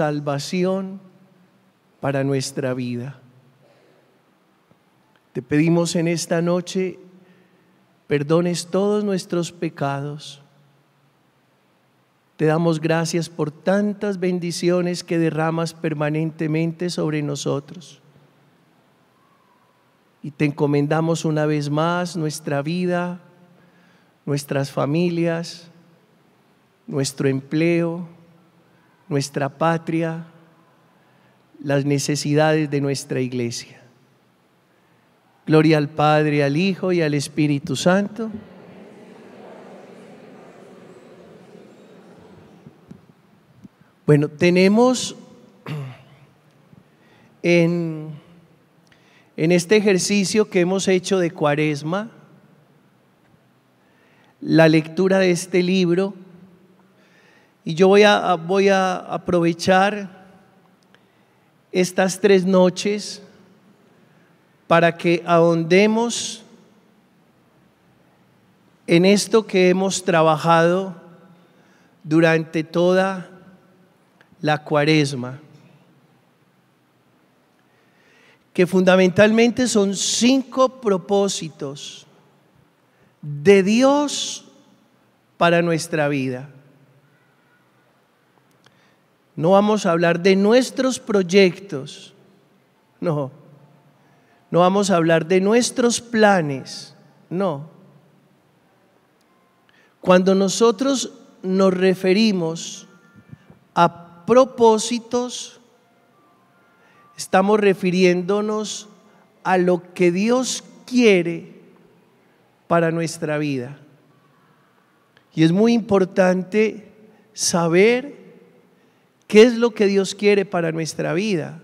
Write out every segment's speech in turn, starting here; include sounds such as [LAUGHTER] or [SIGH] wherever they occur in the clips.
salvación para nuestra vida. Te pedimos en esta noche perdones todos nuestros pecados. Te damos gracias por tantas bendiciones que derramas permanentemente sobre nosotros. Y te encomendamos una vez más nuestra vida, nuestras familias, nuestro empleo, nuestra patria, las necesidades de nuestra iglesia. Gloria al Padre, al Hijo y al Espíritu Santo. Bueno, tenemos [CLEARS THROAT] en, este ejercicio que hemos hecho de cuaresma la lectura de este libro y yo voy a, voy a aprovechar estas tres noches para que ahondemos en esto que hemos trabajado durante toda la cuaresma, que fundamentalmente son cinco propósitos de Dios para nuestra vida. No vamos a hablar de nuestros proyectos. No. No vamos a hablar de nuestros planes. No. Cuando nosotros nos referimos a propósitos, estamos refiriéndonos a lo que Dios quiere para nuestra vida. Y es muy importante saber ¿Qué es lo que Dios quiere para nuestra vida?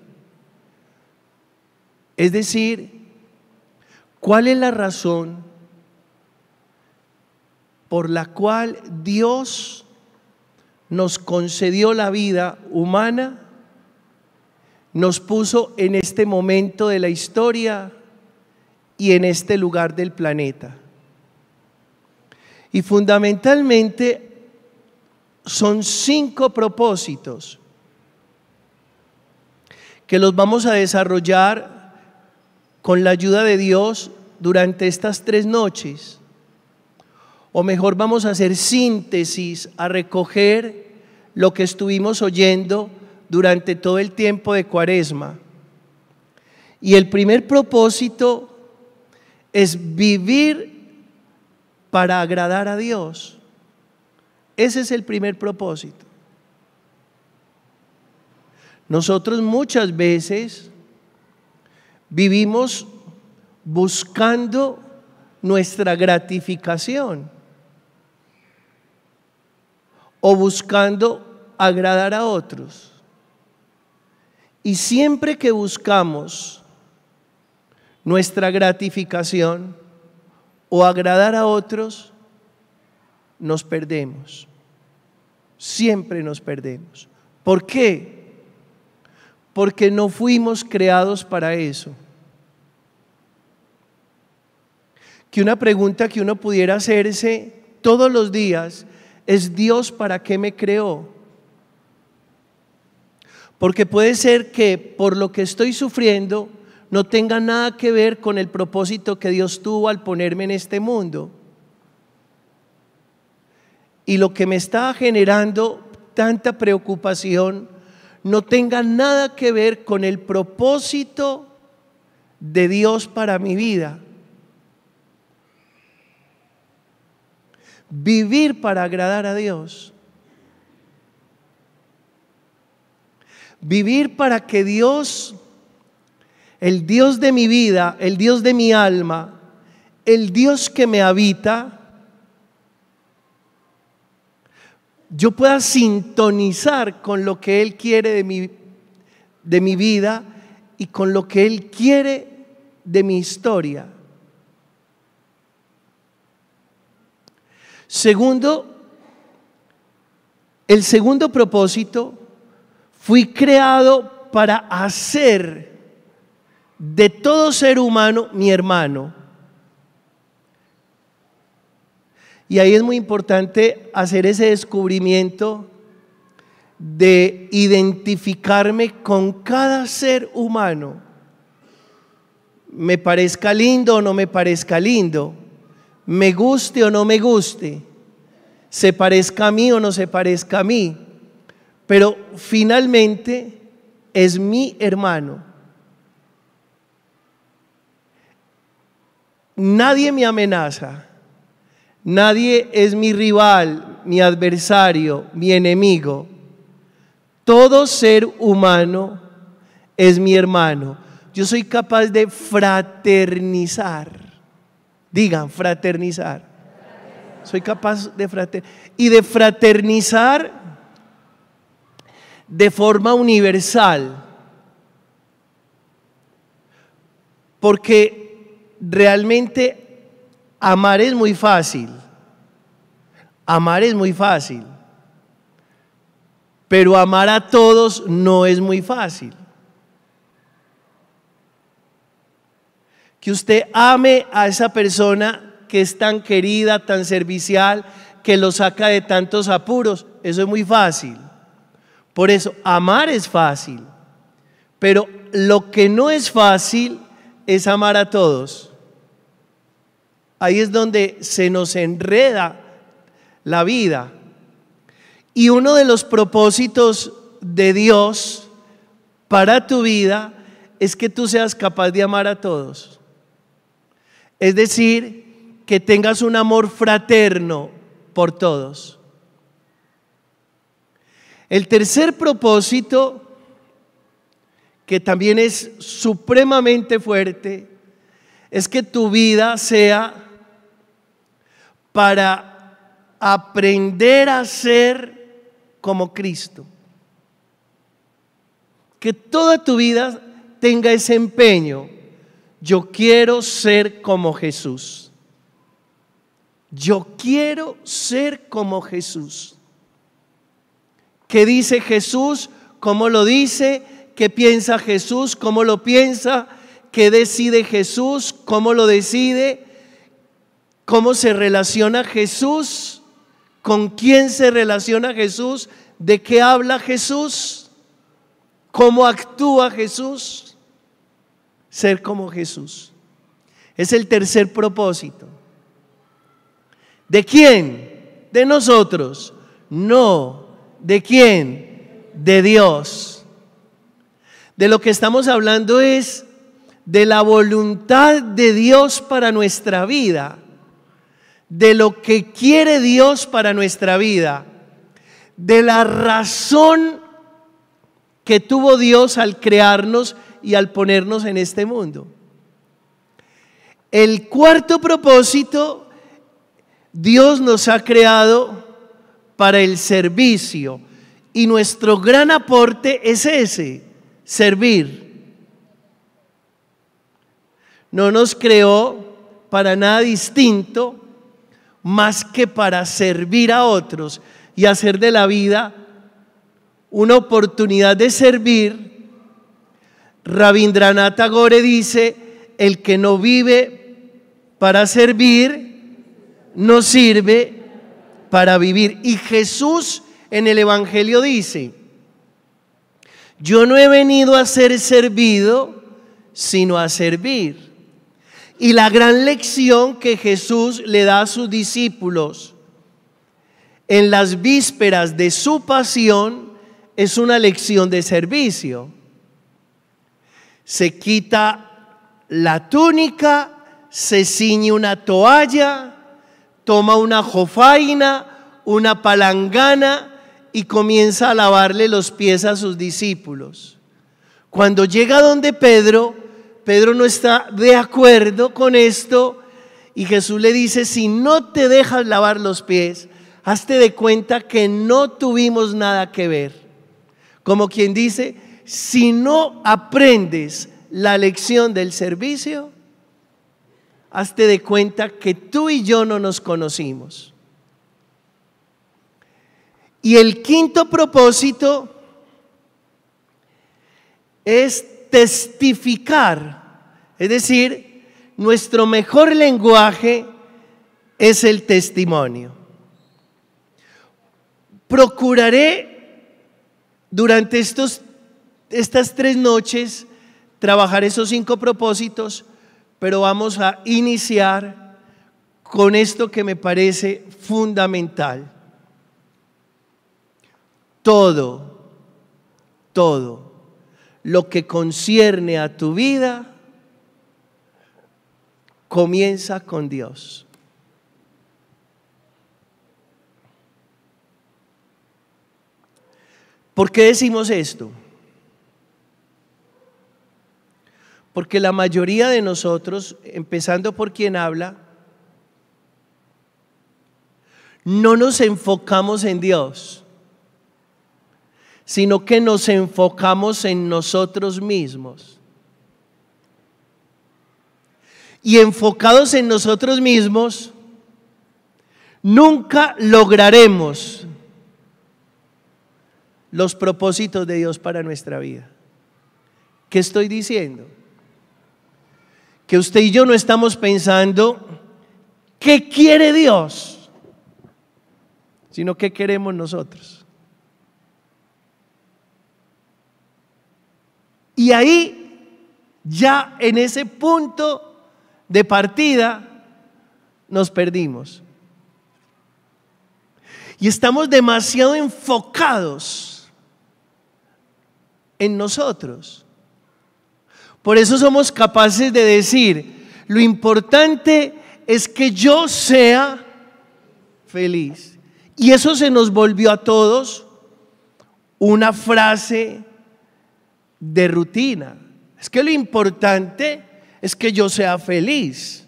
Es decir, ¿cuál es la razón por la cual Dios nos concedió la vida humana? Nos puso en este momento de la historia y en este lugar del planeta. Y fundamentalmente son cinco propósitos que los vamos a desarrollar con la ayuda de Dios durante estas tres noches. O mejor vamos a hacer síntesis, a recoger lo que estuvimos oyendo durante todo el tiempo de Cuaresma. Y el primer propósito es vivir para agradar a Dios. Ese es el primer propósito. Nosotros muchas veces vivimos buscando nuestra gratificación o buscando agradar a otros. Y siempre que buscamos nuestra gratificación o agradar a otros, nos perdemos. Siempre nos perdemos. ¿Por qué? Porque no fuimos creados para eso. Que una pregunta que uno pudiera hacerse todos los días es Dios para qué me creó. Porque puede ser que por lo que estoy sufriendo no tenga nada que ver con el propósito que Dios tuvo al ponerme en este mundo y lo que me está generando tanta preocupación no tenga nada que ver con el propósito de Dios para mi vida. Vivir para agradar a Dios. Vivir para que Dios, el Dios de mi vida, el Dios de mi alma, el Dios que me habita, yo pueda sintonizar con lo que Él quiere de mi, vida y con lo que Él quiere de mi historia. Segundo, el segundo propósito, fui creado para hacer de todo ser humano mi hermano. Y ahí es muy importante hacer ese descubrimiento de identificarme con cada ser humano. Me parezca lindo o no me parezca lindo, me guste o no me guste, se parezca a mí o no se parezca a mí, pero finalmente es mi hermano. Nadie me amenaza, Nadie es mi rival, mi adversario, mi enemigo. Todo ser humano es mi hermano. Yo soy capaz de fraternizar. Digan, fraternizar. Soy capaz de fraternizar. Y de fraternizar de forma universal. Porque realmente Amar es muy fácil. Amar es muy fácil. Pero amar a todos no es muy fácil. Que usted ame a esa persona que es tan querida, tan servicial, que lo saca de tantos apuros, eso es muy fácil. Por eso, amar es fácil. Pero lo que no es fácil es amar a todos. Ahí es donde se nos enreda la vida. Y uno de los propósitos de Dios para tu vida es que tú seas capaz de amar a todos. Es decir, que tengas un amor fraterno por todos. El tercer propósito, que también es supremamente fuerte, es que tu vida sea para aprender a ser como Cristo. Que toda tu vida tenga ese empeño. Yo quiero ser como Jesús. Yo quiero ser como Jesús. ¿Qué dice Jesús? ¿Cómo lo dice? ¿Qué piensa Jesús? ¿Cómo lo piensa? ¿Qué decide Jesús? ¿Cómo lo decide? ¿Cómo se relaciona Jesús? ¿Con quién se relaciona Jesús? ¿De qué habla Jesús? ¿Cómo actúa Jesús? Ser como Jesús. Es el tercer propósito. ¿De quién? De nosotros. No. ¿De quién? De Dios. De lo que estamos hablando es de la voluntad de Dios para nuestra vida de lo que quiere Dios para nuestra vida, de la razón que tuvo Dios al crearnos y al ponernos en este mundo. El cuarto propósito, Dios nos ha creado para el servicio y nuestro gran aporte es ese, servir. No nos creó para nada distinto más que para servir a otros y hacer de la vida una oportunidad de servir, Rabindranath Tagore dice, el que no vive para servir, no sirve para vivir. Y Jesús en el Evangelio dice, yo no he venido a ser servido, sino a servir y la gran lección que Jesús le da a sus discípulos en las vísperas de su pasión es una lección de servicio. Se quita la túnica, se ciñe una toalla, toma una jofaina, una palangana y comienza a lavarle los pies a sus discípulos. Cuando llega donde Pedro, Pedro no está de acuerdo con esto y Jesús le dice, si no te dejas lavar los pies, hazte de cuenta que no tuvimos nada que ver. Como quien dice, si no aprendes la lección del servicio, hazte de cuenta que tú y yo no nos conocimos. Y el quinto propósito es testificar, es decir, nuestro mejor lenguaje es el testimonio. Procuraré durante estos, estas tres noches trabajar esos cinco propósitos, pero vamos a iniciar con esto que me parece fundamental. Todo, todo lo que concierne a tu vida comienza con Dios. ¿Por qué decimos esto? Porque la mayoría de nosotros, empezando por quien habla, no nos enfocamos en Dios sino que nos enfocamos en nosotros mismos. Y enfocados en nosotros mismos, nunca lograremos los propósitos de Dios para nuestra vida. ¿Qué estoy diciendo? Que usted y yo no estamos pensando qué quiere Dios, sino qué queremos nosotros. Y ahí, ya en ese punto de partida, nos perdimos. Y estamos demasiado enfocados en nosotros. Por eso somos capaces de decir, lo importante es que yo sea feliz. Y eso se nos volvió a todos una frase de rutina. Es que lo importante es que yo sea feliz.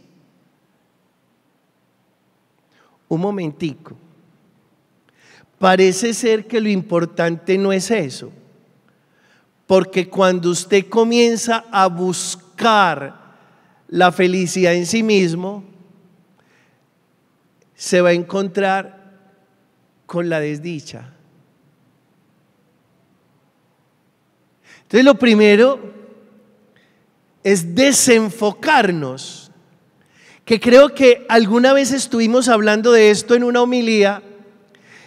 Un momentico. Parece ser que lo importante no es eso. Porque cuando usted comienza a buscar la felicidad en sí mismo, se va a encontrar con la desdicha. Entonces lo primero es desenfocarnos, que creo que alguna vez estuvimos hablando de esto en una homilía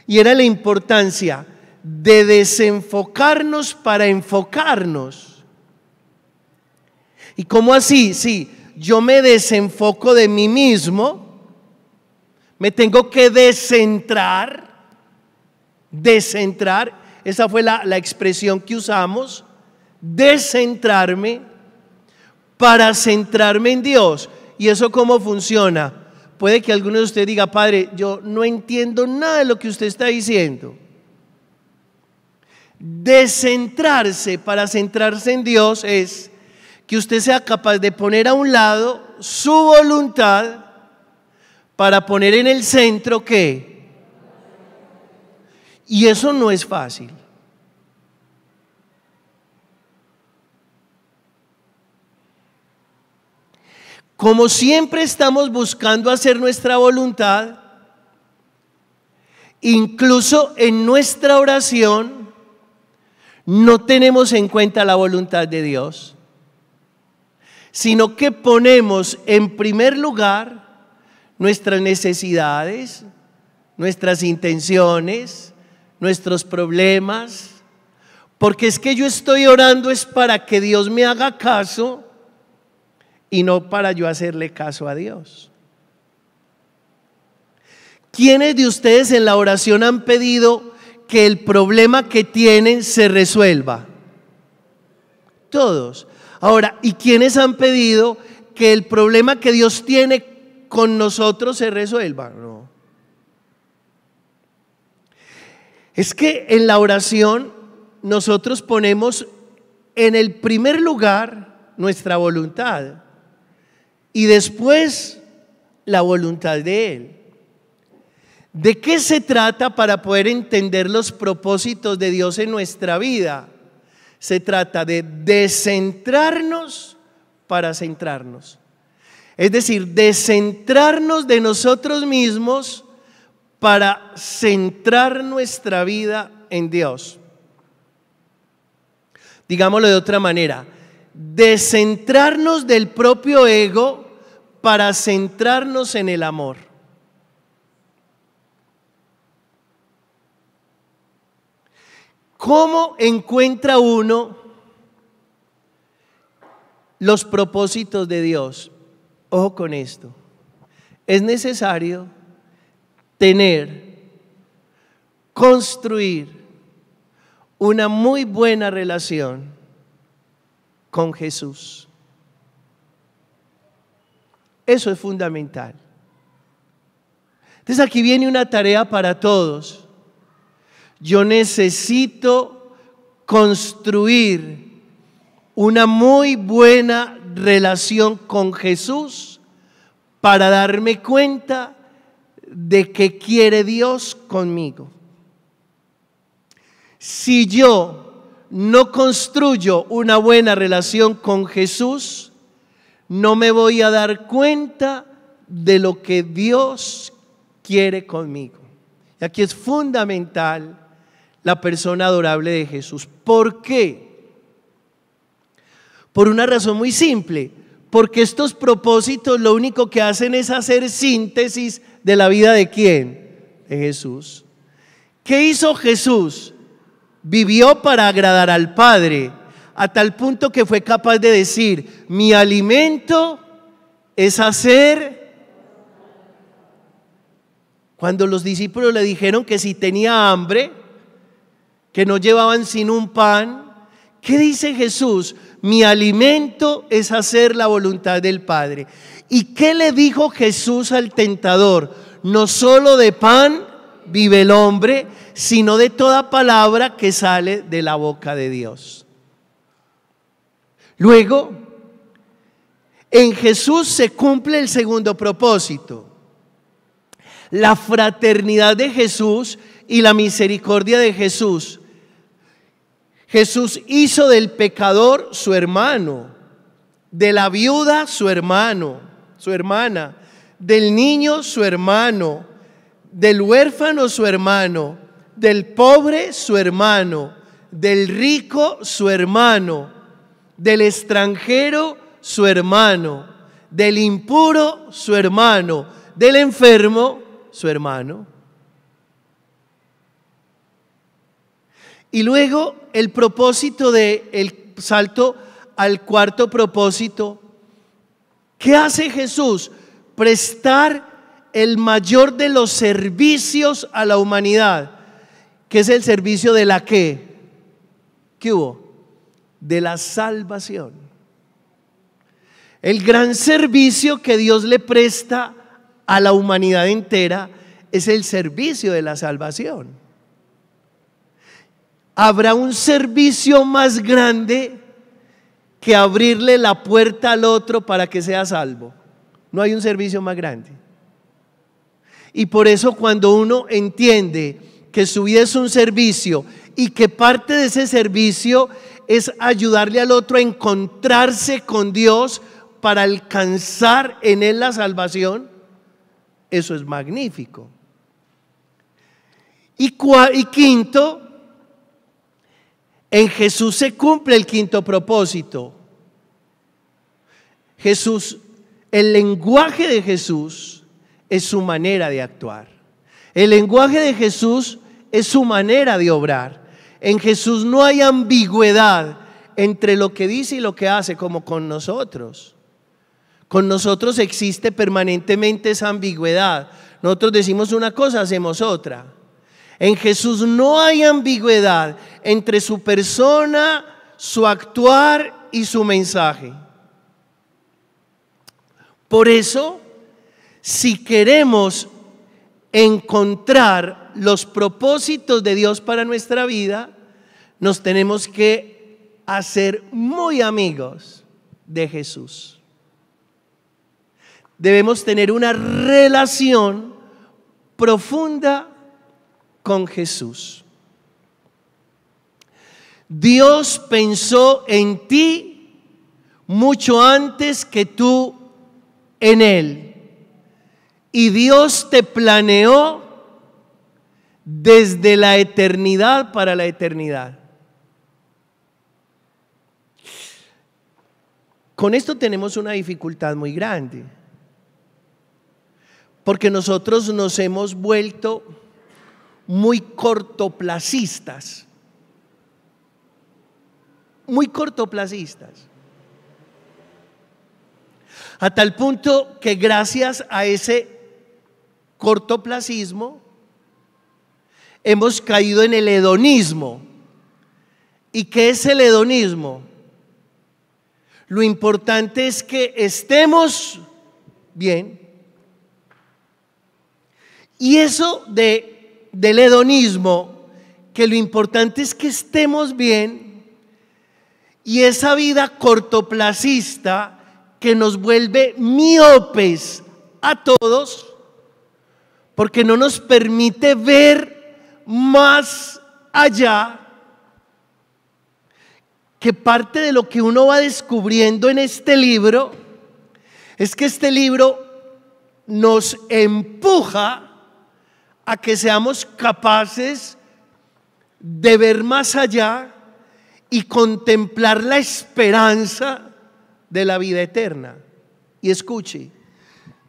y era la importancia de desenfocarnos para enfocarnos. ¿Y cómo así? Sí, yo me desenfoco de mí mismo, me tengo que descentrar, descentrar, esa fue la expresión que usamos, descentrarme para centrarme en Dios. ¿Y eso cómo funciona? Puede que alguno de ustedes diga, Padre, yo no entiendo nada de lo que usted está diciendo. Descentrarse para centrarse en Dios es que usted sea capaz de poner a un lado su voluntad para poner en el centro qué. Y eso no es fácil. como siempre estamos buscando hacer nuestra voluntad, incluso en nuestra oración, no tenemos en cuenta la voluntad de Dios, sino que ponemos en primer lugar nuestras necesidades, nuestras intenciones, nuestros problemas, porque es que yo estoy orando es para que Dios me haga caso y no para yo hacerle caso a Dios. ¿Quiénes de ustedes en la oración han pedido que el problema que tienen se resuelva? Todos. Ahora, ¿y quiénes han pedido que el problema que Dios tiene con nosotros se resuelva? No. Es que en la oración nosotros ponemos en el primer lugar nuestra voluntad y después la voluntad de Él. ¿De qué se trata para poder entender los propósitos de Dios en nuestra vida? Se trata de descentrarnos para centrarnos. Es decir, descentrarnos de nosotros mismos para centrar nuestra vida en Dios. Digámoslo de otra manera, descentrarnos del propio ego para centrarnos en el amor. ¿Cómo encuentra uno los propósitos de Dios? Ojo con esto. Es necesario tener, construir una muy buena relación con Jesús. Eso es fundamental. Entonces aquí viene una tarea para todos. Yo necesito construir una muy buena relación con Jesús para darme cuenta de que quiere Dios conmigo. Si yo no construyo una buena relación con Jesús, no me voy a dar cuenta de lo que Dios quiere conmigo. Y aquí es fundamental la persona adorable de Jesús. ¿Por qué? Por una razón muy simple. Porque estos propósitos lo único que hacen es hacer síntesis de la vida de quién? De Jesús. ¿Qué hizo Jesús? Vivió para agradar al Padre a tal punto que fue capaz de decir, mi alimento es hacer... Cuando los discípulos le dijeron que si tenía hambre, que no llevaban sin un pan, ¿qué dice Jesús? Mi alimento es hacer la voluntad del Padre. ¿Y qué le dijo Jesús al tentador? No solo de pan vive el hombre, sino de toda palabra que sale de la boca de Dios. Luego, en Jesús se cumple el segundo propósito. La fraternidad de Jesús y la misericordia de Jesús. Jesús hizo del pecador su hermano, de la viuda su hermano, su hermana, del niño su hermano, del huérfano su hermano, del pobre su hermano, del rico su hermano del extranjero su hermano, del impuro su hermano, del enfermo su hermano. Y luego el propósito de el salto al cuarto propósito. ¿Qué hace Jesús? Prestar el mayor de los servicios a la humanidad, que es el servicio de la que. ¿Qué hubo? de la salvación. El gran servicio que Dios le presta a la humanidad entera es el servicio de la salvación. Habrá un servicio más grande que abrirle la puerta al otro para que sea salvo. No hay un servicio más grande. Y por eso cuando uno entiende que su vida es un servicio y que parte de ese servicio es ayudarle al otro a encontrarse con Dios para alcanzar en él la salvación, eso es magnífico. Y, y quinto, en Jesús se cumple el quinto propósito. Jesús, el lenguaje de Jesús es su manera de actuar. El lenguaje de Jesús es su manera de obrar. En Jesús no hay ambigüedad entre lo que dice y lo que hace, como con nosotros. Con nosotros existe permanentemente esa ambigüedad. Nosotros decimos una cosa, hacemos otra. En Jesús no hay ambigüedad entre su persona, su actuar y su mensaje. Por eso, si queremos encontrar los propósitos de Dios para nuestra vida, nos tenemos que hacer muy amigos de Jesús. Debemos tener una relación profunda con Jesús. Dios pensó en ti mucho antes que tú en Él. Y Dios te planeó desde la eternidad para la eternidad. Con esto tenemos una dificultad muy grande, porque nosotros nos hemos vuelto muy cortoplacistas, muy cortoplacistas, a tal punto que gracias a ese cortoplacismo, hemos caído en el hedonismo. ¿Y qué es el hedonismo? Lo importante es que estemos bien. Y eso de, del hedonismo, que lo importante es que estemos bien, y esa vida cortoplacista que nos vuelve miopes a todos, porque no nos permite ver más allá que parte de lo que uno va descubriendo en este libro es que este libro nos empuja a que seamos capaces de ver más allá y contemplar la esperanza de la vida eterna. Y escuche,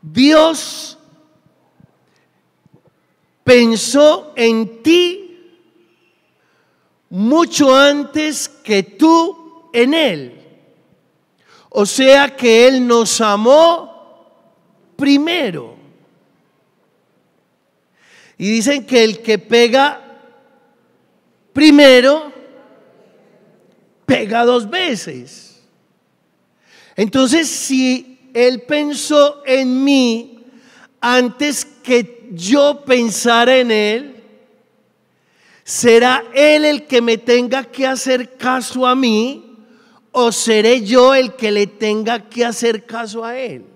Dios pensó en ti mucho antes que tú en Él. O sea que Él nos amó primero. Y dicen que el que pega primero, pega dos veces. Entonces, si Él pensó en mí antes que tú, yo pensaré en Él, será Él el que me tenga que hacer caso a mí o seré yo el que le tenga que hacer caso a Él.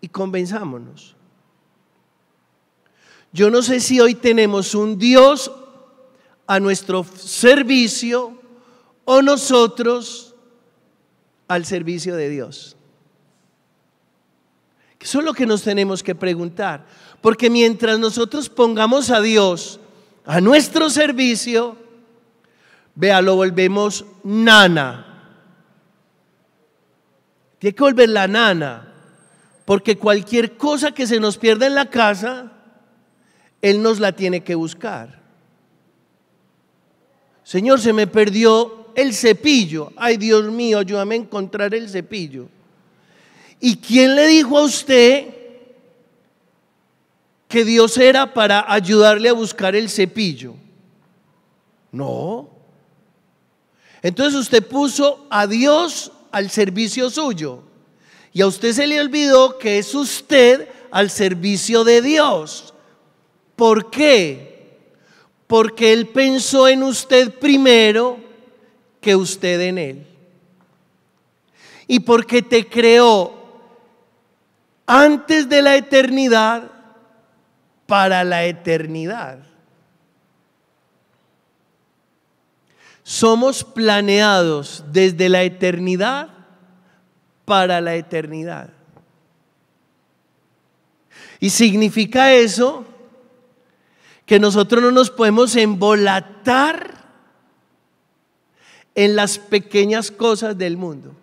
Y convenzámonos. Yo no sé si hoy tenemos un Dios a nuestro servicio o nosotros al servicio de Dios. Eso es lo que nos tenemos que preguntar. Porque mientras nosotros pongamos a Dios a nuestro servicio, vea, lo volvemos nana. Tiene que volver la nana. Porque cualquier cosa que se nos pierda en la casa, Él nos la tiene que buscar. Señor, se me perdió el cepillo. Ay, Dios mío, ayúdame a encontrar el cepillo. ¿Y quién le dijo a usted que Dios era para ayudarle a buscar el cepillo? No. Entonces usted puso a Dios al servicio suyo. Y a usted se le olvidó que es usted al servicio de Dios. ¿Por qué? Porque Él pensó en usted primero que usted en Él. Y porque te creó antes de la eternidad para la eternidad. Somos planeados desde la eternidad para la eternidad. Y significa eso que nosotros no nos podemos embolatar en las pequeñas cosas del mundo.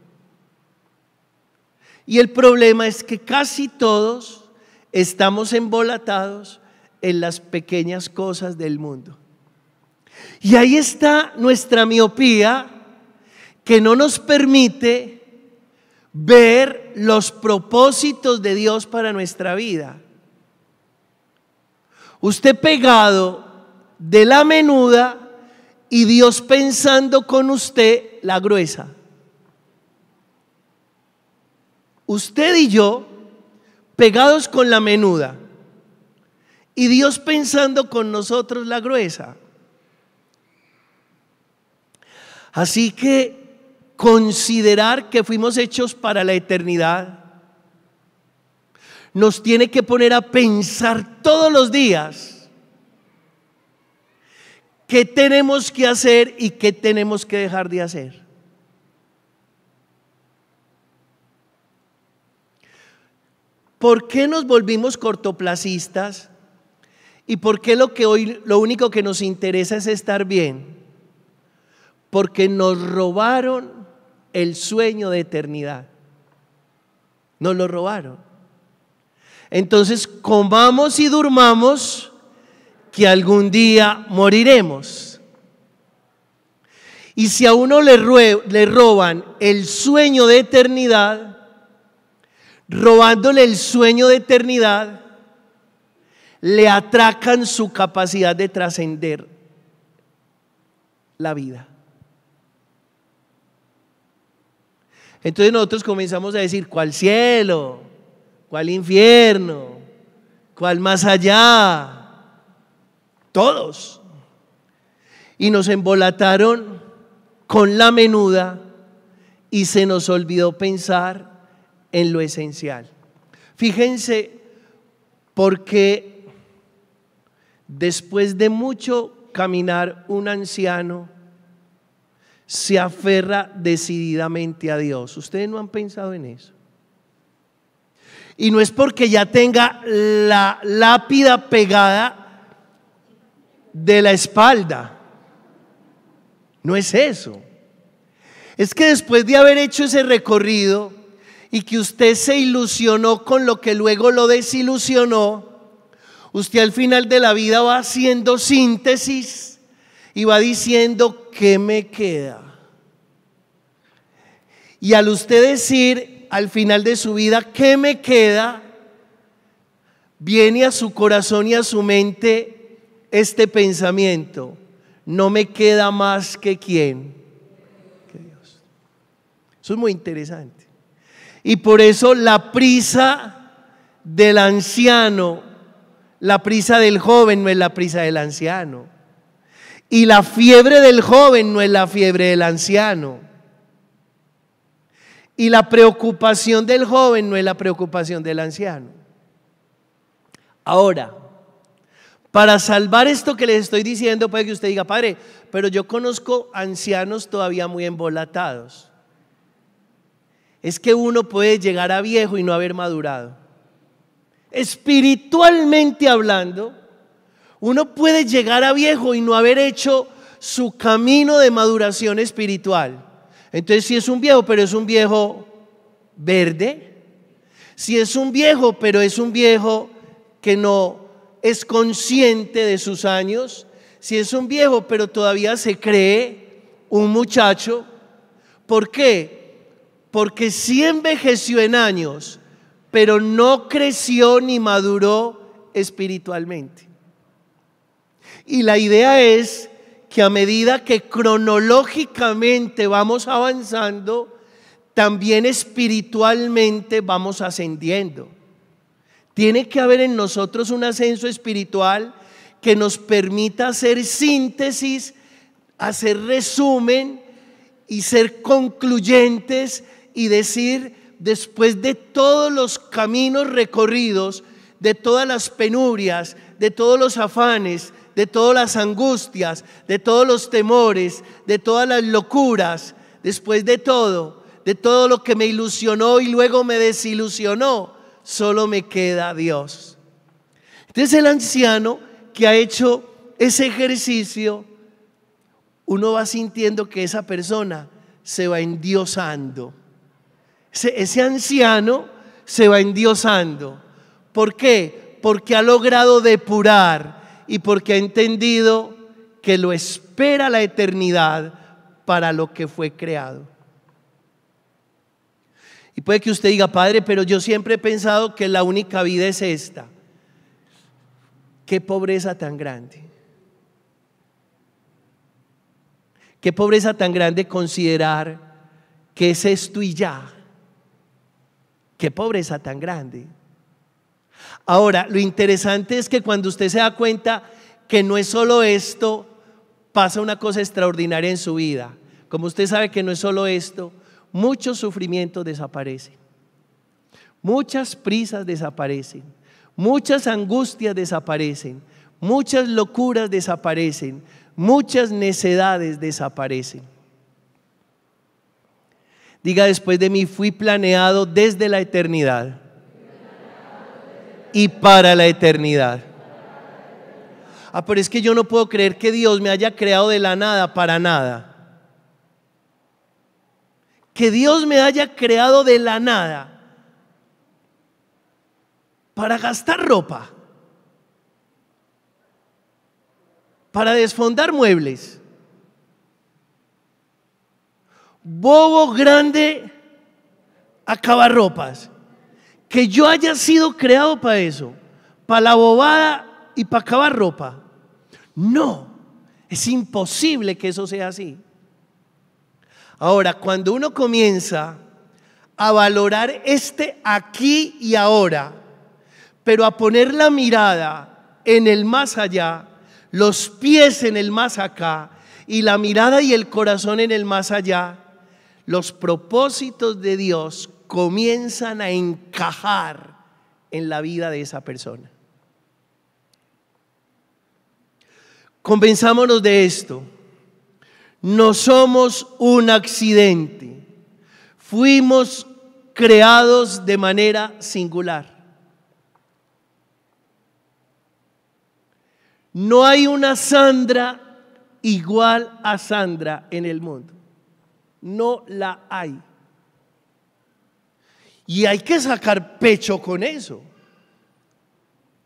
Y el problema es que casi todos estamos embolatados en las pequeñas cosas del mundo. Y ahí está nuestra miopía que no nos permite ver los propósitos de Dios para nuestra vida. Usted pegado de la menuda y Dios pensando con usted la gruesa. usted y yo pegados con la menuda y Dios pensando con nosotros la gruesa. Así que considerar que fuimos hechos para la eternidad nos tiene que poner a pensar todos los días qué tenemos que hacer y qué tenemos que dejar de hacer. ¿Por qué nos volvimos cortoplacistas? ¿Y por qué lo que hoy lo único que nos interesa es estar bien? Porque nos robaron el sueño de eternidad. Nos lo robaron. Entonces, comamos y durmamos que algún día moriremos. Y si a uno le roban el sueño de eternidad, robándole el sueño de eternidad, le atracan su capacidad de trascender la vida. Entonces nosotros comenzamos a decir, ¿cuál cielo? ¿Cuál infierno? ¿Cuál más allá? Todos. Y nos embolataron con la menuda y se nos olvidó pensar en lo esencial. Fíjense, porque después de mucho caminar, un anciano se aferra decididamente a Dios. Ustedes no han pensado en eso. Y no es porque ya tenga la lápida pegada de la espalda. No es eso. Es que después de haber hecho ese recorrido, y que usted se ilusionó con lo que luego lo desilusionó, usted al final de la vida va haciendo síntesis y va diciendo, ¿qué me queda? Y al usted decir al final de su vida, ¿qué me queda? Viene a su corazón y a su mente este pensamiento, no me queda más que quién. Que Dios. Eso es muy interesante. Y por eso la prisa del anciano, la prisa del joven no es la prisa del anciano. Y la fiebre del joven no es la fiebre del anciano. Y la preocupación del joven no es la preocupación del anciano. Ahora, para salvar esto que les estoy diciendo, puede que usted diga, padre, pero yo conozco ancianos todavía muy embolatados es que uno puede llegar a viejo y no haber madurado. Espiritualmente hablando, uno puede llegar a viejo y no haber hecho su camino de maduración espiritual. Entonces, si es un viejo, pero es un viejo verde, si es un viejo, pero es un viejo que no es consciente de sus años, si es un viejo, pero todavía se cree un muchacho, ¿por qué? porque sí envejeció en años, pero no creció ni maduró espiritualmente. Y la idea es que a medida que cronológicamente vamos avanzando, también espiritualmente vamos ascendiendo. Tiene que haber en nosotros un ascenso espiritual que nos permita hacer síntesis, hacer resumen y ser concluyentes y decir, después de todos los caminos recorridos, de todas las penurias, de todos los afanes, de todas las angustias, de todos los temores, de todas las locuras, después de todo, de todo lo que me ilusionó y luego me desilusionó, solo me queda Dios. Entonces el anciano que ha hecho ese ejercicio, uno va sintiendo que esa persona se va endiosando, ese anciano se va endiosando. ¿Por qué? Porque ha logrado depurar y porque ha entendido que lo espera la eternidad para lo que fue creado. Y puede que usted diga, Padre, pero yo siempre he pensado que la única vida es esta. Qué pobreza tan grande. Qué pobreza tan grande considerar que es esto y ya. Qué pobreza tan grande. Ahora, lo interesante es que cuando usted se da cuenta que no es solo esto, pasa una cosa extraordinaria en su vida. Como usted sabe que no es solo esto, muchos sufrimientos desaparecen, muchas prisas desaparecen, muchas angustias desaparecen, muchas locuras desaparecen, muchas necedades desaparecen. Diga después de mí, fui planeado desde la eternidad y para la eternidad. Ah, pero es que yo no puedo creer que Dios me haya creado de la nada para nada. Que Dios me haya creado de la nada para gastar ropa, para desfondar muebles bobo grande a ropas Que yo haya sido creado para eso, para la bobada y para acabar ropa. No, es imposible que eso sea así. Ahora, cuando uno comienza a valorar este aquí y ahora, pero a poner la mirada en el más allá, los pies en el más acá y la mirada y el corazón en el más allá, los propósitos de Dios comienzan a encajar en la vida de esa persona. Convenzámonos de esto. No somos un accidente. Fuimos creados de manera singular. No hay una Sandra igual a Sandra en el mundo no la hay. Y hay que sacar pecho con eso.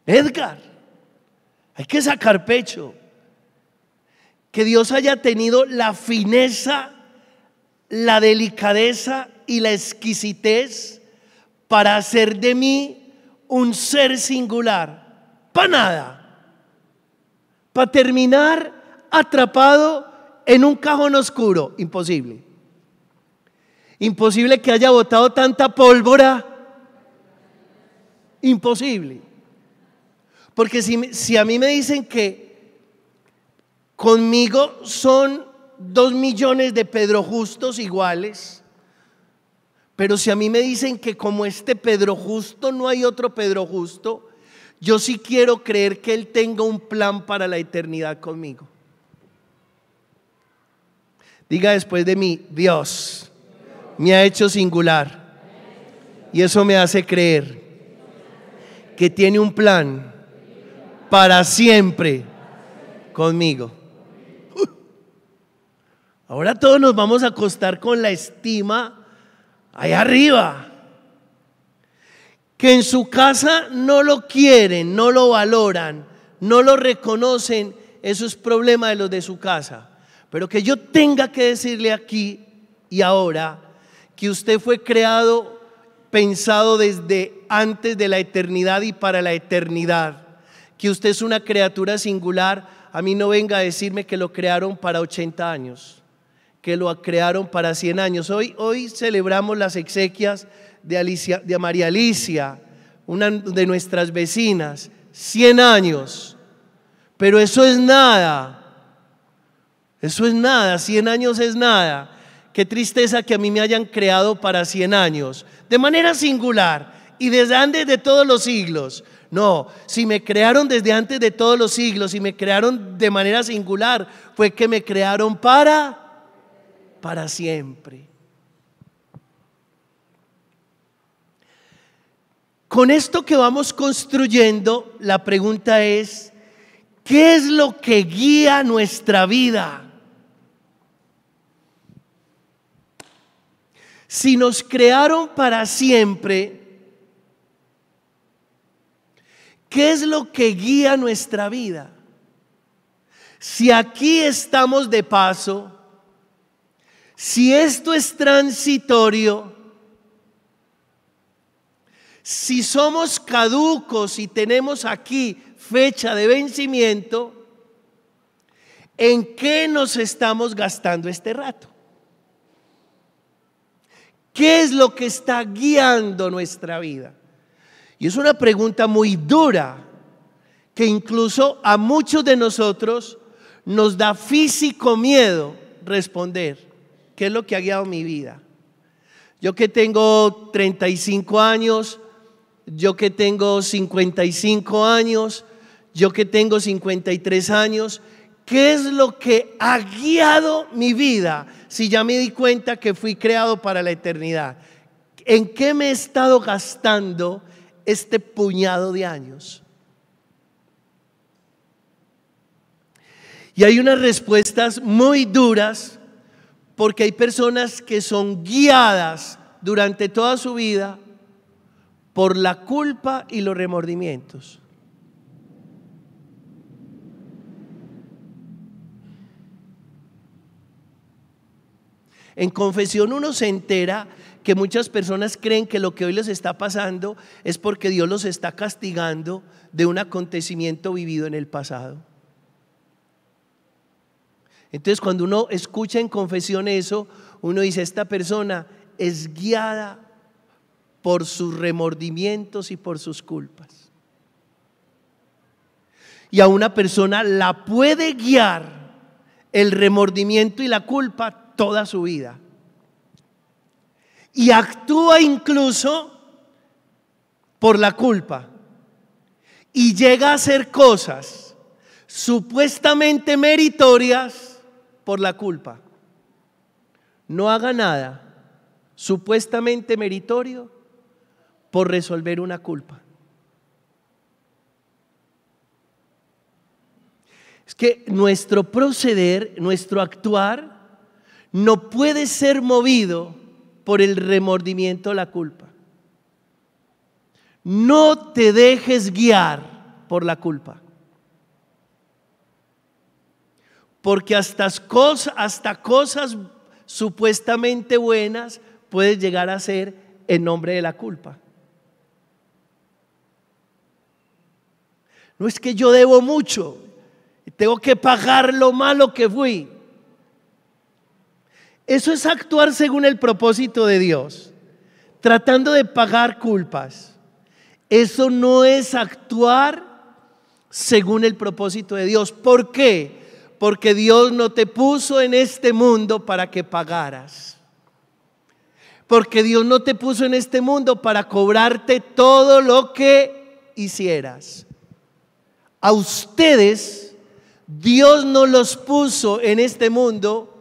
Edgar, hay que sacar pecho. Que Dios haya tenido la fineza, la delicadeza y la exquisitez para hacer de mí un ser singular. Para nada. Para terminar atrapado en un cajón oscuro. Imposible. Imposible que haya botado tanta pólvora. Imposible. Porque si, si a mí me dicen que conmigo son dos millones de Pedro Justos iguales, pero si a mí me dicen que como este Pedro Justo no hay otro Pedro Justo, yo sí quiero creer que Él tenga un plan para la eternidad conmigo. Diga después de mí, Dios me ha hecho singular. Y eso me hace creer que tiene un plan para siempre conmigo. Uh. Ahora todos nos vamos a acostar con la estima allá arriba. Que en su casa no lo quieren, no lo valoran, no lo reconocen, eso es problema de los de su casa. Pero que yo tenga que decirle aquí y ahora, que usted fue creado, pensado desde antes de la eternidad y para la eternidad, que usted es una criatura singular, a mí no venga a decirme que lo crearon para 80 años, que lo crearon para 100 años. Hoy, hoy celebramos las exequias de, Alicia, de María Alicia, una de nuestras vecinas, 100 años, pero eso es nada. Eso es nada, 100 años es nada qué tristeza que a mí me hayan creado para 100 años, de manera singular y desde antes de todos los siglos. No, si me crearon desde antes de todos los siglos y me crearon de manera singular, fue que me crearon para para siempre. Con esto que vamos construyendo, la pregunta es, ¿qué es lo que guía nuestra vida? Si nos crearon para siempre, ¿qué es lo que guía nuestra vida? Si aquí estamos de paso, si esto es transitorio, si somos caducos y tenemos aquí fecha de vencimiento, ¿en qué nos estamos gastando este rato? ¿Qué es lo que está guiando nuestra vida? Y es una pregunta muy dura que incluso a muchos de nosotros nos da físico miedo responder. ¿Qué es lo que ha guiado mi vida? Yo que tengo 35 años, yo que tengo 55 años, yo que tengo 53 años, ¿Qué es lo que ha guiado mi vida si ya me di cuenta que fui creado para la eternidad? ¿En qué me he estado gastando este puñado de años? Y hay unas respuestas muy duras porque hay personas que son guiadas durante toda su vida por la culpa y los remordimientos. En confesión uno se entera que muchas personas creen que lo que hoy les está pasando es porque Dios los está castigando de un acontecimiento vivido en el pasado. Entonces cuando uno escucha en confesión eso, uno dice, esta persona es guiada por sus remordimientos y por sus culpas. Y a una persona la puede guiar el remordimiento y la culpa toda su vida. Y actúa incluso por la culpa. Y llega a hacer cosas supuestamente meritorias por la culpa. No haga nada supuestamente meritorio por resolver una culpa. Es que nuestro proceder, nuestro actuar, no puede ser movido por el remordimiento o la culpa. No te dejes guiar por la culpa. Porque hasta cosas, hasta cosas supuestamente buenas puedes llegar a ser en nombre de la culpa. No es que yo debo mucho, tengo que pagar lo malo que fui. Eso es actuar según el propósito de Dios, tratando de pagar culpas. Eso no es actuar según el propósito de Dios. ¿Por qué? Porque Dios no te puso en este mundo para que pagaras. Porque Dios no te puso en este mundo para cobrarte todo lo que hicieras. A ustedes Dios no los puso en este mundo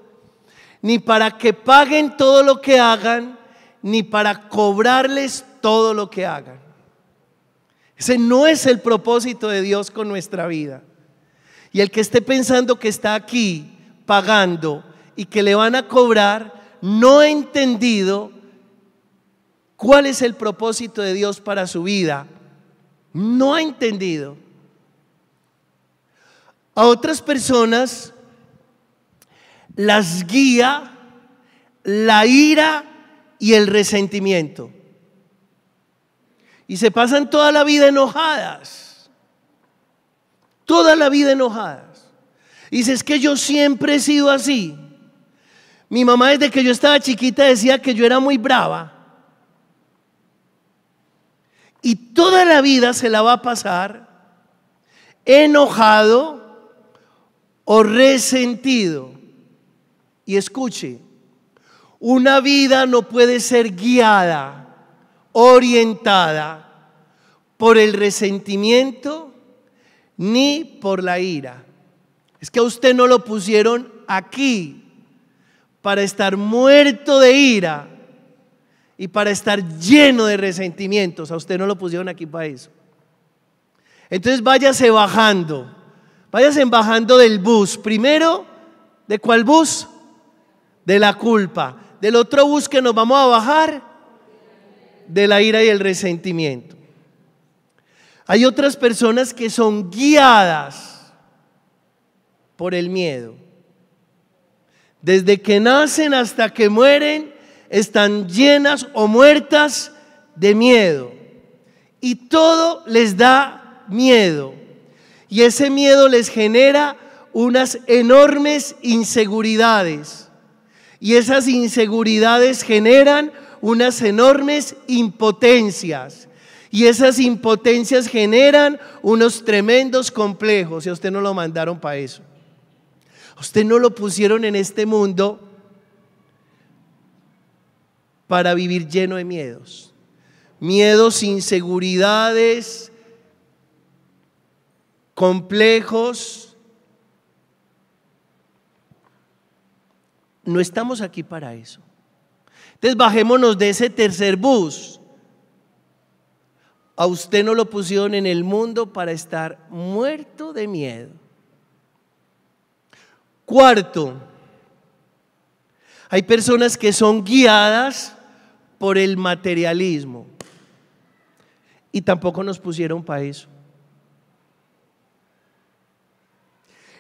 ni para que paguen todo lo que hagan, ni para cobrarles todo lo que hagan. Ese no es el propósito de Dios con nuestra vida. Y el que esté pensando que está aquí pagando y que le van a cobrar, no ha entendido cuál es el propósito de Dios para su vida. No ha entendido. A otras personas las guía la ira y el resentimiento. Y se pasan toda la vida enojadas. Toda la vida enojadas. Y es que yo siempre he sido así. Mi mamá desde que yo estaba chiquita decía que yo era muy brava. Y toda la vida se la va a pasar enojado o resentido. Y escuche, una vida no puede ser guiada, orientada por el resentimiento ni por la ira. Es que a usted no lo pusieron aquí para estar muerto de ira y para estar lleno de resentimientos. A usted no lo pusieron aquí para eso. Entonces váyase bajando, váyase bajando del bus. Primero, ¿de cuál bus? de la culpa. Del otro bus que nos vamos a bajar, de la ira y el resentimiento. Hay otras personas que son guiadas por el miedo. Desde que nacen hasta que mueren, están llenas o muertas de miedo. Y todo les da miedo. Y ese miedo les genera unas enormes inseguridades y esas inseguridades generan unas enormes impotencias. Y esas impotencias generan unos tremendos complejos. Y a usted no lo mandaron para eso. usted no lo pusieron en este mundo para vivir lleno de miedos. Miedos, inseguridades, complejos, No estamos aquí para eso. Entonces bajémonos de ese tercer bus. A usted no lo pusieron en el mundo para estar muerto de miedo. Cuarto, hay personas que son guiadas por el materialismo. Y tampoco nos pusieron para eso.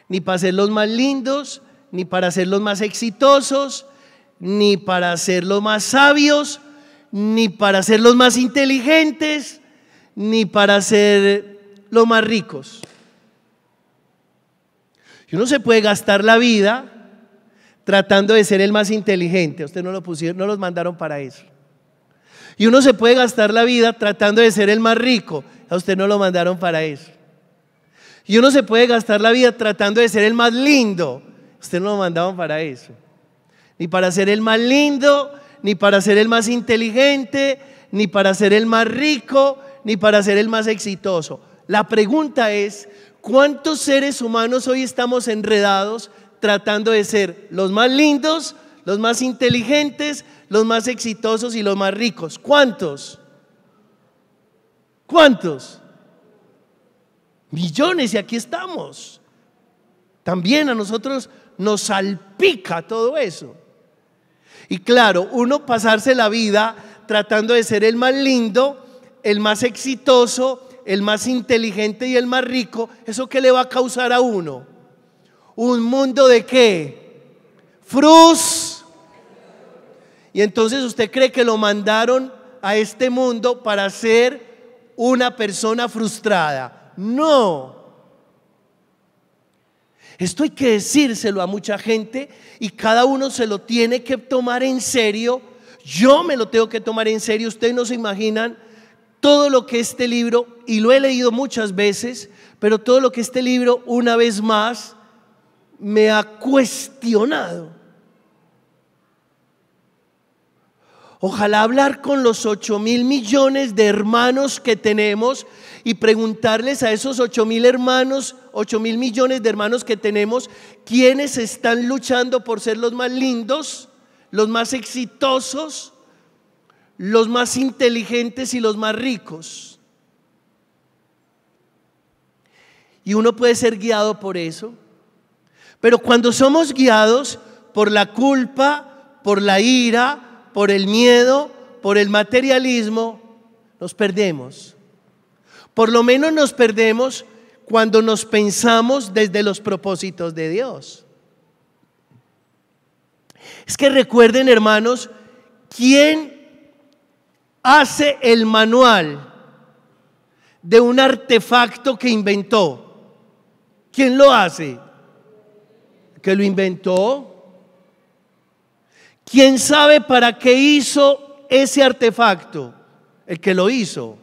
Ni para ser los más lindos, ni para ser los más exitosos, ni para ser los más sabios, ni para ser los más inteligentes, ni para ser los más ricos. Y uno se puede gastar la vida tratando de ser el más inteligente. a Usted no lo pusieron, no los mandaron para eso. Y uno se puede gastar la vida tratando de ser el más rico. A usted no lo mandaron para eso. Y uno se puede gastar la vida tratando de ser el más lindo. Usted no lo mandaba para eso. Ni para ser el más lindo, ni para ser el más inteligente, ni para ser el más rico, ni para ser el más exitoso. La pregunta es, ¿cuántos seres humanos hoy estamos enredados tratando de ser los más lindos, los más inteligentes, los más exitosos y los más ricos? ¿Cuántos? ¿Cuántos? Millones y aquí estamos. También a nosotros nos salpica todo eso. Y claro, uno pasarse la vida tratando de ser el más lindo, el más exitoso, el más inteligente y el más rico, ¿eso qué le va a causar a uno? Un mundo de qué? Frus. Y entonces usted cree que lo mandaron a este mundo para ser una persona frustrada. No. Esto hay que decírselo a mucha gente y cada uno se lo tiene que tomar en serio. Yo me lo tengo que tomar en serio. Ustedes no se imaginan todo lo que este libro, y lo he leído muchas veces, pero todo lo que este libro una vez más me ha cuestionado. Ojalá hablar con los 8 mil millones de hermanos que tenemos y preguntarles a esos 8 mil hermanos, 8 mil millones de hermanos que tenemos, quiénes están luchando por ser los más lindos, los más exitosos, los más inteligentes y los más ricos. Y uno puede ser guiado por eso. Pero cuando somos guiados por la culpa, por la ira, por el miedo, por el materialismo, nos perdemos. Por lo menos nos perdemos cuando nos pensamos desde los propósitos de Dios. Es que recuerden, hermanos, ¿quién hace el manual de un artefacto que inventó? ¿Quién lo hace? ¿Que lo inventó? ¿Quién sabe para qué hizo ese artefacto? El que lo hizo.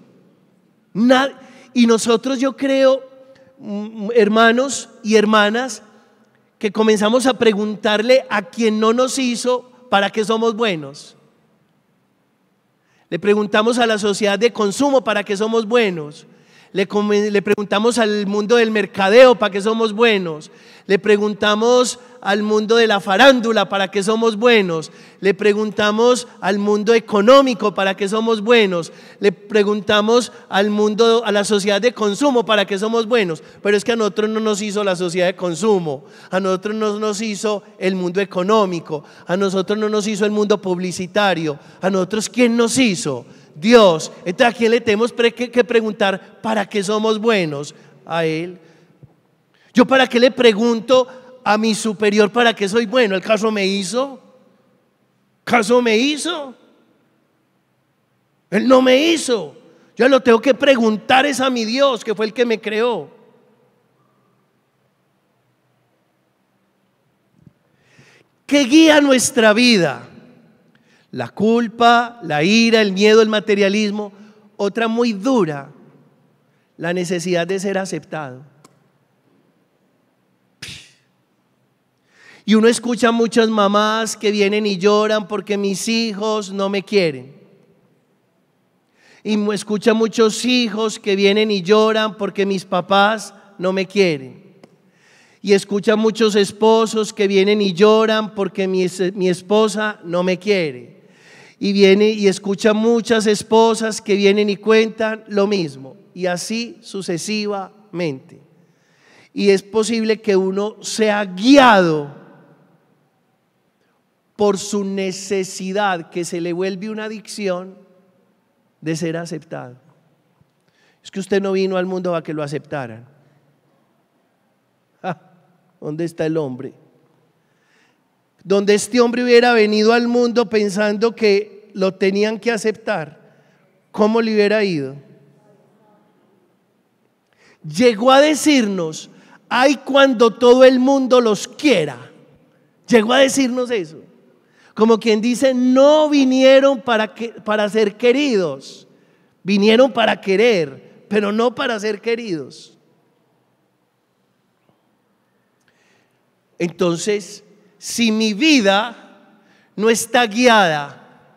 Nadie. Y nosotros yo creo, mm, mm, hermanos y hermanas, que comenzamos a preguntarle a quien no nos hizo para qué somos buenos. Le preguntamos a la sociedad de consumo para qué somos buenos. Le, preguntamos al mundo del mercadeo para qué somos buenos. Le preguntamos al mundo de la farándula para qué somos buenos. Le preguntamos al mundo económico para qué somos buenos. Le preguntamos al mundo, a la sociedad de consumo para qué somos buenos. Pero es que a nosotros no nos hizo la sociedad de consumo. A nosotros no nos hizo el mundo económico. A nosotros no nos hizo el mundo publicitario. A nosotros, ¿quién nos hizo? Dios. Entonces, ¿a quién le tenemos que preguntar para qué somos buenos? A Él. ¿Yo para qué le pregunto a mi superior para qué soy bueno? ¿El caso me hizo? ¿Caso me hizo? Él no me hizo. Yo lo tengo que preguntar es a mi Dios, que fue el que me creó. ¿Qué guía nuestra vida? La culpa, la ira, el miedo, el materialismo. Otra muy dura, la necesidad de ser aceptado. Y uno escucha muchas mamás que vienen y lloran porque mis hijos no me quieren. Y escucha muchos hijos que vienen y lloran porque mis papás no me quieren. Y escucha muchos esposos que vienen y lloran porque mi, esposa no me quiere y viene y escucha muchas esposas que vienen y cuentan lo mismo y así sucesivamente. Y es posible que uno sea guiado por su necesidad que se le vuelve una adicción de ser aceptado. Es que usted no vino al mundo para que lo aceptaran. Ah, ¿Dónde está el hombre? Donde este hombre hubiera venido al mundo pensando que lo tenían que aceptar, ¿cómo le hubiera ido? Llegó a decirnos, hay cuando todo el mundo los quiera. Llegó a decirnos eso. Como quien dice, no vinieron para, que, para ser queridos, vinieron para querer, pero no para ser queridos. Entonces, si mi vida no está guiada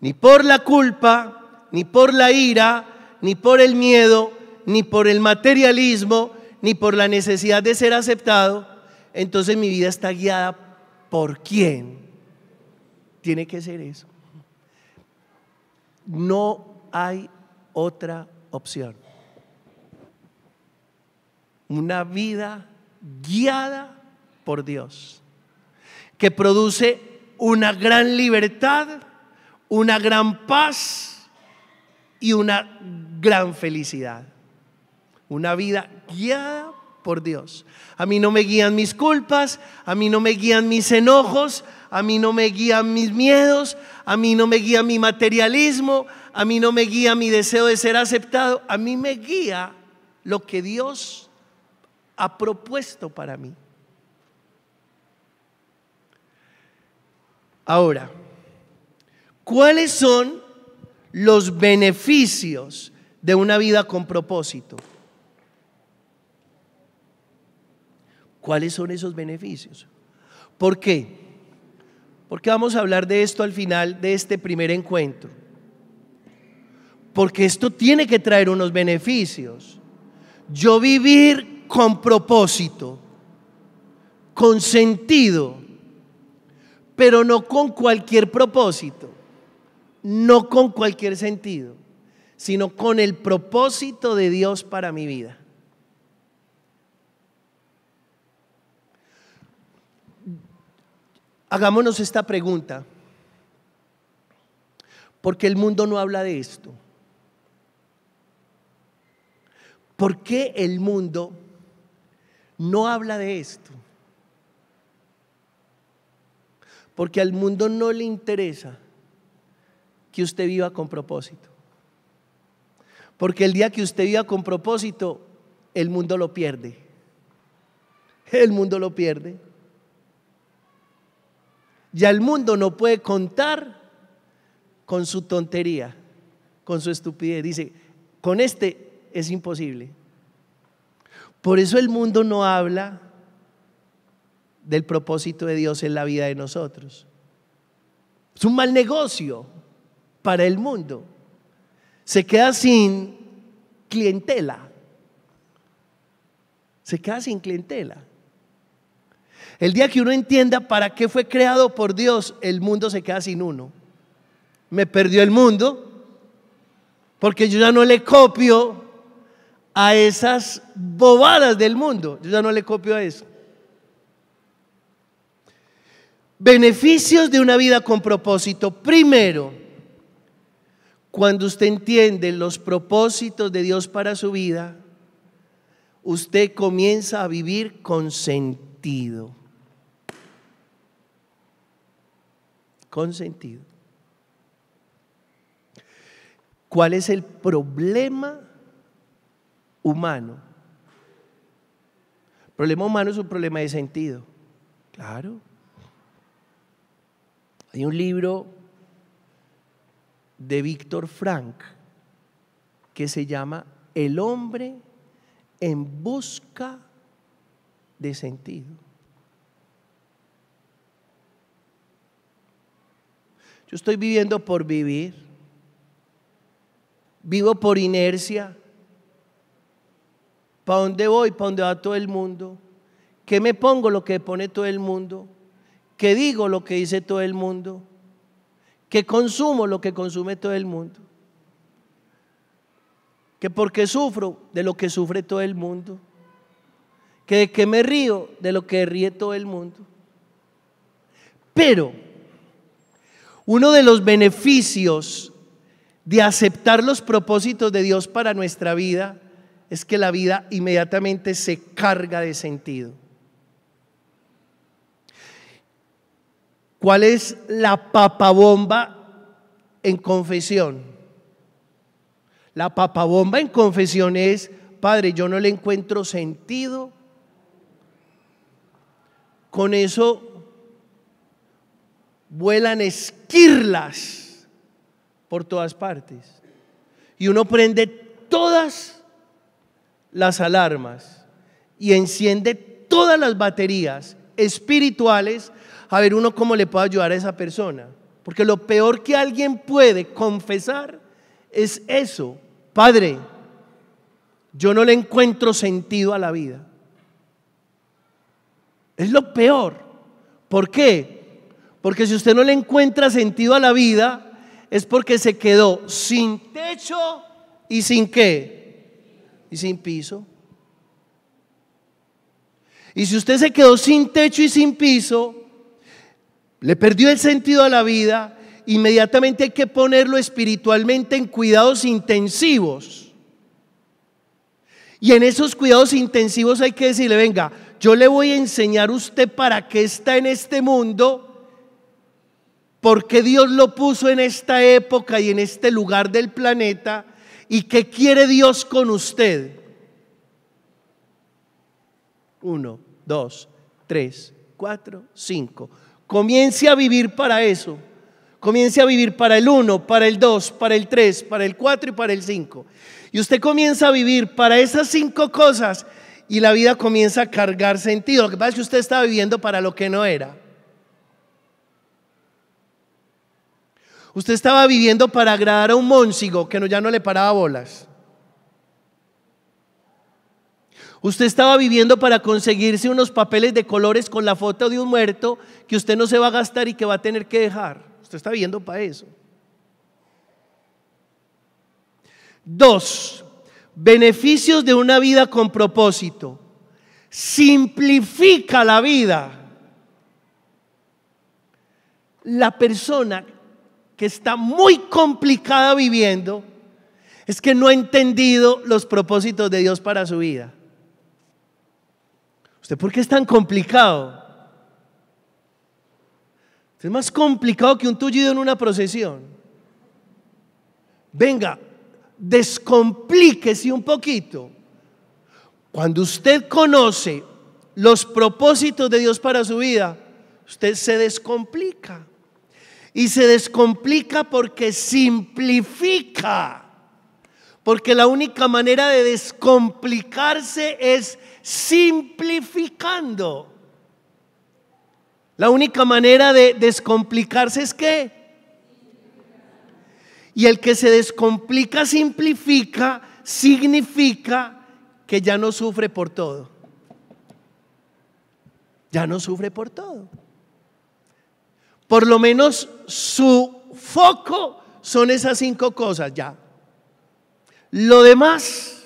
ni por la culpa, ni por la ira, ni por el miedo, ni por el materialismo, ni por la necesidad de ser aceptado, entonces mi vida está guiada por quién? tiene que ser eso. No hay otra opción. Una vida guiada por Dios, que produce una gran libertad, una gran paz y una gran felicidad. Una vida guiada por Dios. A mí no me guían mis culpas, a mí no me guían mis enojos, a mí no me guían mis miedos, a mí no me guía mi materialismo, a mí no me guía mi deseo de ser aceptado, a mí me guía lo que Dios ha propuesto para mí. Ahora, ¿cuáles son los beneficios de una vida con propósito? ¿Cuáles son esos beneficios? ¿Por qué? Porque vamos a hablar de esto al final de este primer encuentro. Porque esto tiene que traer unos beneficios. Yo vivir con propósito, con sentido, pero no con cualquier propósito, no con cualquier sentido, sino con el propósito de Dios para mi vida. Hagámonos esta pregunta. ¿Por qué el mundo no habla de esto? ¿Por qué el mundo no habla de esto? Porque al mundo no le interesa que usted viva con propósito. Porque el día que usted viva con propósito, el mundo lo pierde. El mundo lo pierde. Ya el mundo no puede contar con su tontería, con su estupidez. Dice, con este es imposible. Por eso el mundo no habla del propósito de Dios en la vida de nosotros. Es un mal negocio para el mundo. Se queda sin clientela. Se queda sin clientela. El día que uno entienda para qué fue creado por Dios, el mundo se queda sin uno. Me perdió el mundo porque yo ya no le copio a esas bobadas del mundo. Yo ya no le copio a eso. Beneficios de una vida con propósito. Primero, cuando usted entiende los propósitos de Dios para su vida, usted comienza a vivir con sentido con sentido ¿Cuál es el problema humano? El problema humano es un problema de sentido. Claro. Hay un libro de Víctor Frank que se llama El hombre en busca de sentido. Yo estoy viviendo por vivir. Vivo por inercia. ¿Para dónde voy? ¿Para dónde va todo el mundo? ¿Qué me pongo lo que pone todo el mundo? ¿Qué digo lo que dice todo el mundo? ¿Qué consumo lo que consume todo el mundo? ¿Que porque sufro de lo que sufre todo el mundo? que de qué me río, de lo que ríe todo el mundo. Pero uno de los beneficios de aceptar los propósitos de Dios para nuestra vida es que la vida inmediatamente se carga de sentido. ¿Cuál es la papabomba en confesión? La papabomba en confesión es, Padre, yo no le encuentro sentido con eso vuelan esquirlas por todas partes. Y uno prende todas las alarmas y enciende todas las baterías espirituales a ver uno cómo le puede ayudar a esa persona. Porque lo peor que alguien puede confesar es eso. Padre, yo no le encuentro sentido a la vida. Es lo peor. ¿Por qué? Porque si usted no le encuentra sentido a la vida, es porque se quedó sin techo y sin qué? Y sin piso. Y si usted se quedó sin techo y sin piso, le perdió el sentido a la vida, inmediatamente hay que ponerlo espiritualmente en cuidados intensivos. Y en esos cuidados intensivos hay que decirle, venga, yo le voy a enseñar a usted para qué está en este mundo, por qué Dios lo puso en esta época y en este lugar del planeta y qué quiere Dios con usted. Uno, dos, tres, cuatro, cinco. Comience a vivir para eso. Comience a vivir para el uno, para el dos, para el tres, para el cuatro y para el cinco. Y usted comienza a vivir para esas cinco cosas y la vida comienza a cargar sentido. Lo que pasa es que usted estaba viviendo para lo que no era. Usted estaba viviendo para agradar a un monsigo que ya no le paraba bolas. Usted estaba viviendo para conseguirse unos papeles de colores con la foto de un muerto que usted no se va a gastar y que va a tener que dejar. Usted está viviendo para eso. Dos, Beneficios de una vida con propósito. Simplifica la vida. La persona que está muy complicada viviendo es que no ha entendido los propósitos de Dios para su vida. ¿Usted por qué es tan complicado? Es más complicado que un tullido en una procesión. Venga, descomplíquese un poquito. Cuando usted conoce los propósitos de Dios para su vida, usted se descomplica. Y se descomplica porque simplifica. Porque la única manera de descomplicarse es simplificando. La única manera de descomplicarse es que y el que se descomplica, simplifica, significa que ya no sufre por todo. Ya no sufre por todo. Por lo menos su foco son esas cinco cosas ya. Lo demás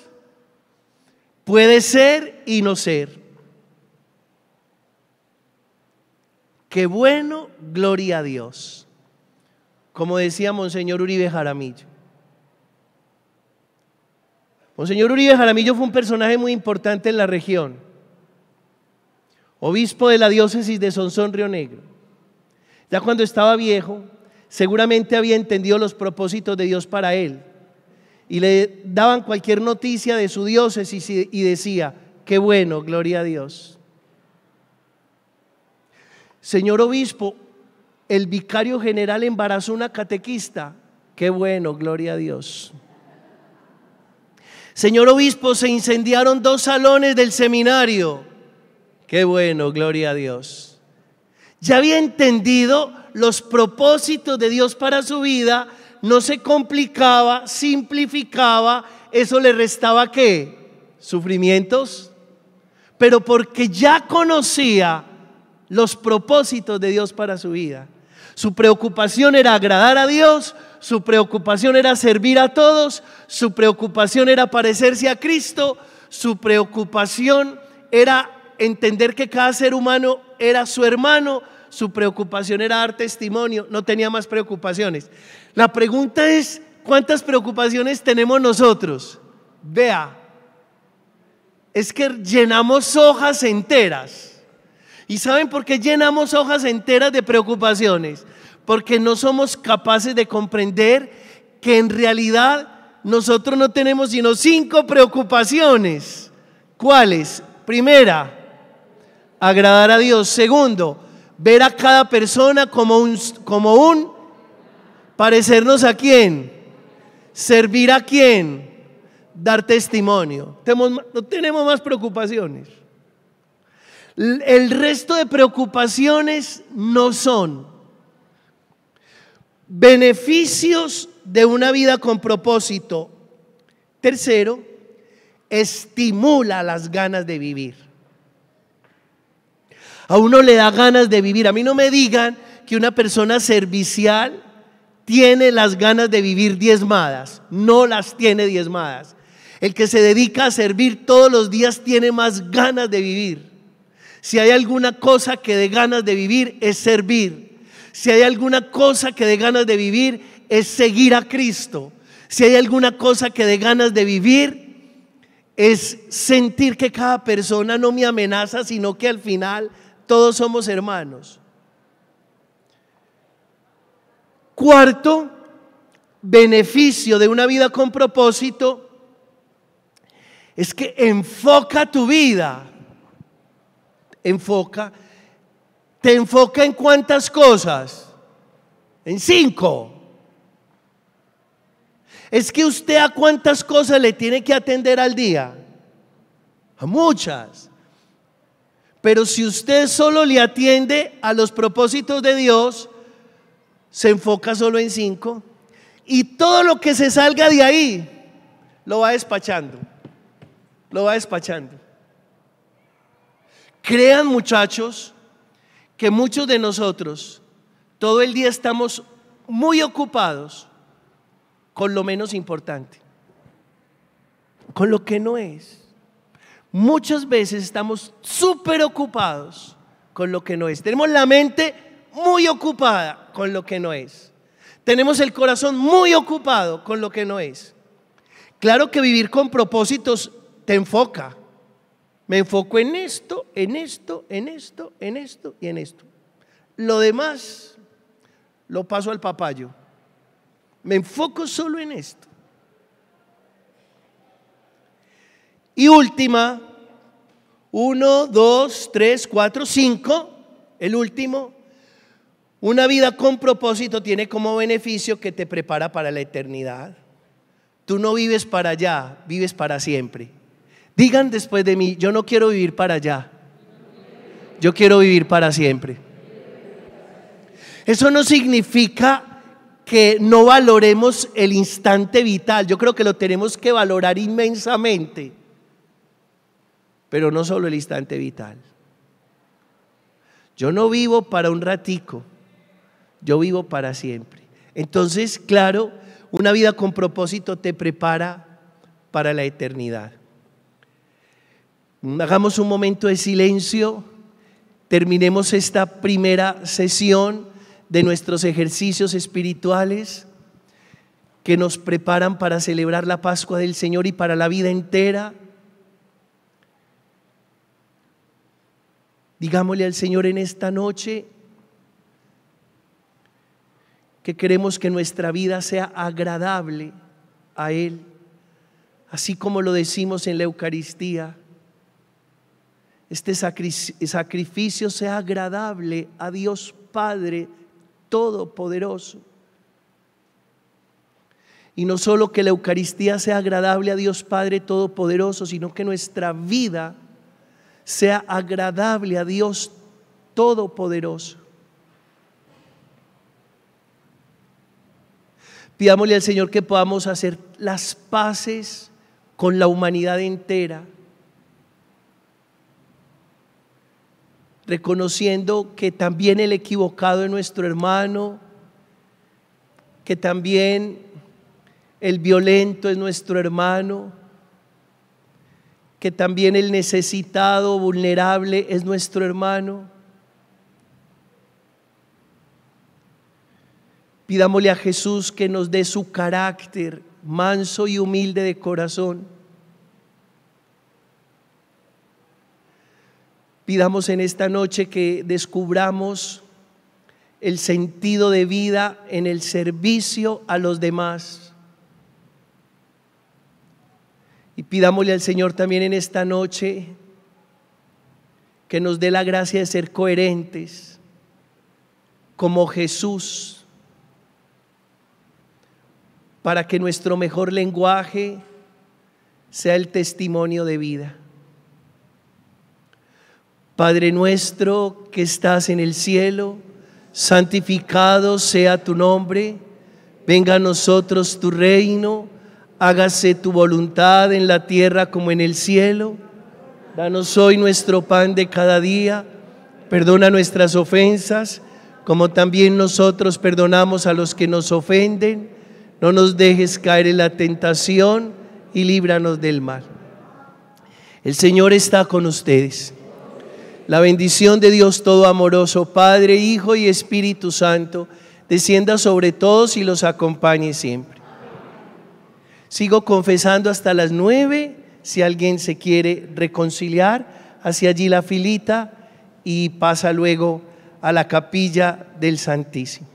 puede ser y no ser. Qué bueno, gloria a Dios como decía Monseñor Uribe Jaramillo. Monseñor Uribe Jaramillo fue un personaje muy importante en la región, obispo de la diócesis de Sonsón Río Negro. Ya cuando estaba viejo, seguramente había entendido los propósitos de Dios para él y le daban cualquier noticia de su diócesis y decía, qué bueno, gloria a Dios. Señor obispo, el vicario general embarazó una catequista. Qué bueno, gloria a Dios. Señor obispo, se incendiaron dos salones del seminario. Qué bueno, gloria a Dios. Ya había entendido los propósitos de Dios para su vida, no se complicaba, simplificaba, eso le restaba qué? Sufrimientos. Pero porque ya conocía los propósitos de Dios para su vida. Su preocupación era agradar a Dios, su preocupación era servir a todos, su preocupación era parecerse a Cristo, su preocupación era entender que cada ser humano era su hermano, su preocupación era dar testimonio, no tenía más preocupaciones. La pregunta es, ¿cuántas preocupaciones tenemos nosotros? Vea, es que llenamos hojas enteras. ¿Y saben por qué llenamos hojas enteras de preocupaciones? porque no somos capaces de comprender que en realidad nosotros no tenemos sino cinco preocupaciones. ¿Cuáles? Primera, agradar a Dios. Segundo, ver a cada persona como un, como un parecernos a quién, servir a quién, dar testimonio. no tenemos más preocupaciones. El resto de preocupaciones no son Beneficios de una vida con propósito. Tercero, estimula las ganas de vivir. A uno le da ganas de vivir. A mí no me digan que una persona servicial tiene las ganas de vivir diezmadas. No las tiene diezmadas. El que se dedica a servir todos los días tiene más ganas de vivir. Si hay alguna cosa que dé ganas de vivir es servir. Si hay alguna cosa que dé ganas de vivir, es seguir a Cristo. Si hay alguna cosa que dé ganas de vivir, es sentir que cada persona no me amenaza, sino que al final todos somos hermanos. Cuarto, beneficio de una vida con propósito es que enfoca tu vida. Enfoca te enfoca en cuántas cosas? En cinco. Es que usted a cuántas cosas le tiene que atender al día. A muchas. Pero si usted solo le atiende a los propósitos de Dios, se enfoca solo en cinco. Y todo lo que se salga de ahí, lo va despachando. Lo va despachando. Crean muchachos que muchos de nosotros todo el día estamos muy ocupados con lo menos importante, con lo que no es. Muchas veces estamos súper ocupados con lo que no es. Tenemos la mente muy ocupada con lo que no es. Tenemos el corazón muy ocupado con lo que no es. Claro que vivir con propósitos te enfoca, me enfoco en esto, en esto, en esto, en esto y en esto. Lo demás lo paso al papayo. Me enfoco solo en esto. Y última, uno, dos, tres, cuatro, cinco, el último. Una vida con propósito tiene como beneficio que te prepara para la eternidad. Tú no vives para allá, vives para siempre. Digan después de mí, yo no quiero vivir para allá. Yo quiero vivir para siempre. Eso no significa que no valoremos el instante vital. Yo creo que lo tenemos que valorar inmensamente. Pero no solo el instante vital. Yo no vivo para un ratico, yo vivo para siempre. Entonces, claro, una vida con propósito te prepara para la eternidad. Hagamos un momento de silencio, terminemos esta primera sesión de nuestros ejercicios espirituales que nos preparan para celebrar la Pascua del Señor y para la vida entera. Digámosle al Señor en esta noche que queremos que nuestra vida sea agradable a Él, así como lo decimos en la Eucaristía este sacrificio sea agradable a Dios Padre Todopoderoso. Y no solo que la Eucaristía sea agradable a Dios Padre Todopoderoso, sino que nuestra vida sea agradable a Dios Todopoderoso. Pidámosle al Señor que podamos hacer las paces con la humanidad entera reconociendo que también el equivocado es nuestro hermano, que también el violento es nuestro hermano, que también el necesitado, vulnerable es nuestro hermano. Pidámosle a Jesús que nos dé su carácter manso y humilde de corazón Pidamos en esta noche que descubramos el sentido de vida en el servicio a los demás. Y pidámosle al Señor también en esta noche que nos dé la gracia de ser coherentes como Jesús, para que nuestro mejor lenguaje sea el testimonio de vida. Padre nuestro que estás en el cielo, santificado sea tu nombre, venga a nosotros tu reino, hágase tu voluntad en la tierra como en el cielo. Danos hoy nuestro pan de cada día, perdona nuestras ofensas, como también nosotros perdonamos a los que nos ofenden. No nos dejes caer en la tentación y líbranos del mal. El Señor está con ustedes. La bendición de Dios todo amoroso, Padre, Hijo y Espíritu Santo, descienda sobre todos y los acompañe siempre. Sigo confesando hasta las nueve. Si alguien se quiere reconciliar, hacia allí la filita y pasa luego a la capilla del Santísimo.